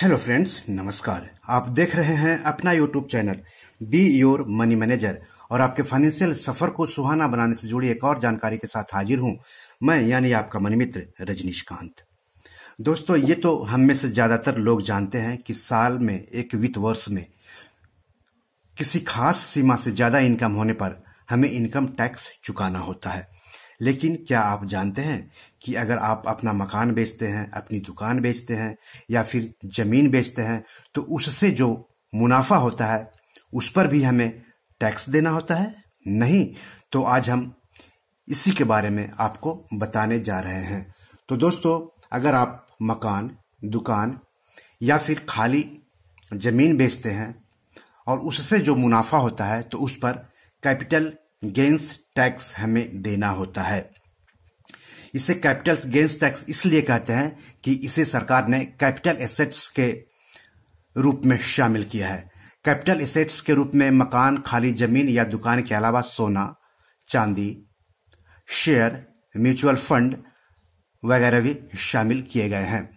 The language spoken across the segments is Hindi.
हेलो फ्रेंड्स नमस्कार आप देख रहे हैं अपना YouTube channel be your money manager और आपके फाइनेंशियल सफर को सुहाना बनाने से जुड़ी एक और जानकारी के साथ हाजिर हूं मैं यानी आपका मनी मित्र रजनीश कांत दोस्तों ये तो हम में से ज्यादातर लोग जानते हैं कि साल में एक वित्त वर्ष में किसी खास सीमा से ज्यादा इनकम होने पर हमें इनकम टैक्स चुकाना होता है लेकिन क्या आप जानते हैं कि अगर आप अपना मकान बेचते हैं अपनी दुकान बेचते हैं या फिर जमीन बेचते हैं तो उससे जो मुनाफा होता है उस पर भी हमें टैक्स देना होता है नहीं तो आज हम इसी के बारे में आपको बताने जा रहे हैं तो दोस्तों अगर आप मकान दुकान या फिर खाली जमीन बेचते हैं और उससे जो मुनाफा होता है तो उस पर कैपिटल गेंस टैक्स हमें देना होता है इसे कैपिटल गेंस टैक्स इसलिए कहते हैं कि इसे सरकार ने कैपिटल एसेट्स के रूप में शामिल किया है कैपिटल एसेट्स के रूप में मकान खाली जमीन या दुकान के अलावा सोना चांदी शेयर म्यूचुअल फंड वगैरह भी शामिल किए गए हैं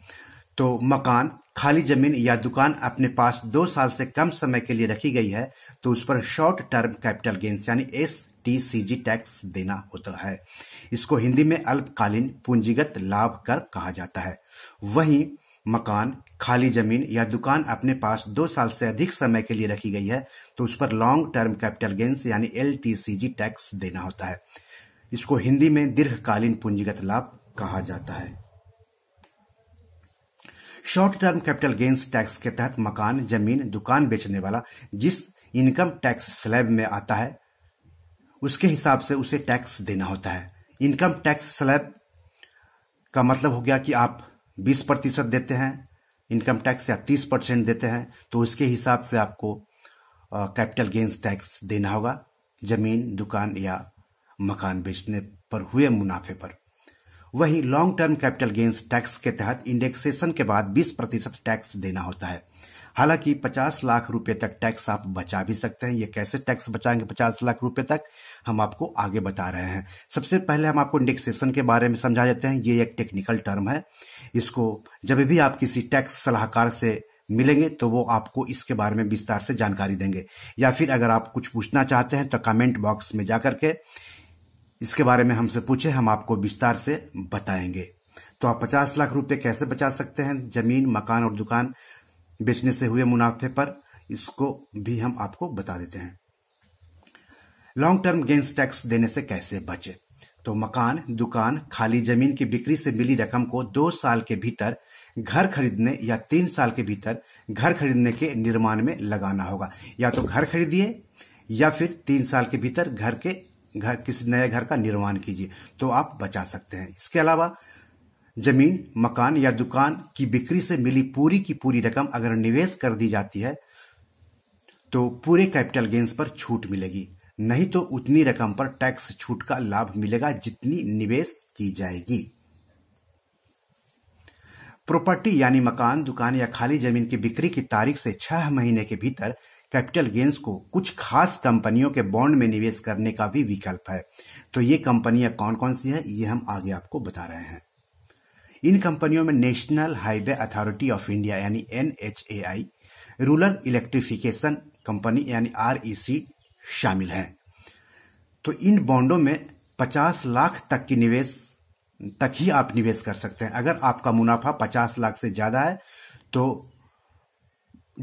तो मकान खाली जमीन या दुकान अपने पास दो साल से कम समय के लिए रखी गई है तो उस पर शॉर्ट टर्म कैपिटल गेन्स यानी S T C G tax देना होता है इसको हिंदी में अल्पकालीन पूंजीगत लाभ कर कहा जाता है वहीं मकान खाली जमीन या दुकान अपने पास दो साल से अधिक समय के लिए रखी गई है तो उस पर लॉन्ग टर्म कैपिटल गेन्स यानी L T C G tax देना होता है इसको हिंदी में दीर्घकालीन पूंजीगत लाभ कहा जाता है short term capital gains tax के तहत मकान जमीन दुकान बेचने वाला जिस इनकम टैक्स स्लैब में आता है उसके हिसाब से उसे टैक्स देना होता है इनकम टैक्स स्लैब का मतलब हो गया कि आप 20 प्रतिशत देते हैं इनकम टैक्स या 30 परसेंट देते हैं तो उसके हिसाब से आपको कैपिटल गेन्स टैक्स देना होगा जमीन दुकान या मकान बेचने पर हुए मुनाफे पर वहीं long term capital gains tax के तहत इंडेक्सेशन के बाद 20 प्रतिशत टैक्स देना होता है हालांकि 50 लाख रुपए तक टैक्स आप बचा भी सकते हैं ये कैसे टैक्स बचाएंगे 50 लाख रुपए तक हम आपको आगे बता रहे हैं सबसे पहले हम आपको इंडेक्सेशन के बारे में समझा देते हैं ये एक टेक्निकल टर्म है इसको जब भी आप किसी टैक्स सलाहकार से मिलेंगे तो वो आपको इसके बारे में विस्तार से जानकारी देंगे या फिर अगर आप कुछ पूछना चाहते हैं तो कमेंट बॉक्स में जाकर के इसके बारे में हमसे पूछे हम आपको विस्तार से बताएंगे तो आप पचास लाख रुपए कैसे बचा सकते हैं जमीन मकान और दुकान बेचने से हुए मुनाफे पर इसको भी हम आपको बता देते हैं लॉन्ग टर्म गेंस टैक्स देने से कैसे बचे तो मकान दुकान खाली जमीन की बिक्री से मिली रकम को दो साल के भीतर घर खरीदने या तीन साल के भीतर घर खरीदने के निर्माण में लगाना होगा या तो घर खरीदिए या फिर तीन साल के भीतर घर के घर किसी नए घर का निर्माण कीजिए तो आप बचा सकते हैं इसके अलावा जमीन मकान या दुकान की बिक्री से मिली पूरी की पूरी रकम अगर निवेश कर दी जाती है तो पूरे कैपिटल गेन्स पर छूट मिलेगी नहीं तो उतनी रकम पर टैक्स छूट का लाभ मिलेगा जितनी निवेश की जाएगी प्रॉपर्टी यानी मकान दुकान या खाली जमीन की बिक्री की तारीख से छह महीने के भीतर कैपिटल गेंस को कुछ खास कंपनियों के बॉन्ड में निवेश करने का भी विकल्प है तो ये कंपनियां कौन कौन सी हैं ये हम आगे आपको बता रहे हैं इन कंपनियों में national highway authority of India यानी एन रूरल इलेक्ट्रिफिकेशन कंपनी यानी आर शामिल है तो इन बॉन्डों में 50 लाख तक की निवेश तक ही आप निवेश कर सकते हैं अगर आपका मुनाफा पचास लाख से ज़्यादा है तो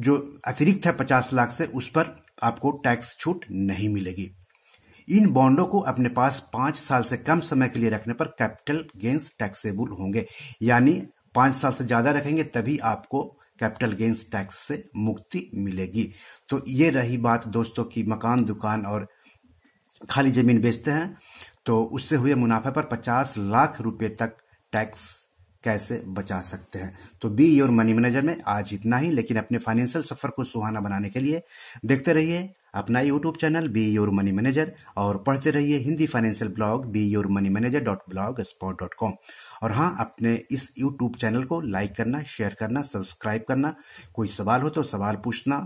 जो अतिरिक्त है पचास लाख से उस पर आपको टैक्स छूट नहीं मिलेगी इन बॉन्डों को अपने पास पांच साल से कम समय के लिए रखने पर कैपिटल गेंस टैक्सेबल होंगे यानी पांच साल से ज्यादा रखेंगे तभी आपको कैपिटल गेंस टैक्स से मुक्ति मिलेगी तो ये रही बात दोस्तों की मकान दुकान और खाली जमीन बेचते हैं तो उससे हुए मुनाफे पर 50 लाख रुपए तक टैक्स कैसे बचा सकते हैं तो बी योर मनी मैनेजर में आज इतना ही लेकिन अपने फाइनेंशियल सफर को सुहाना बनाने के लिए देखते रहिए अपना YouTube channel be your money manager और पढ़ते रहिए Hindi financial blog be your money manager dot blog spot dot com और हाँ अपने इस यूट्यूब चैनल को लाइक करना शेयर करना सब्सक्राइब करना कोई सवाल हो तो सवाल पूछना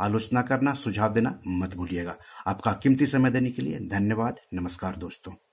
आलोचना करना सुझाव देना मत भूलिएगा आपका कीमती समय देने के लिए धन्यवाद नमस्कार दोस्तों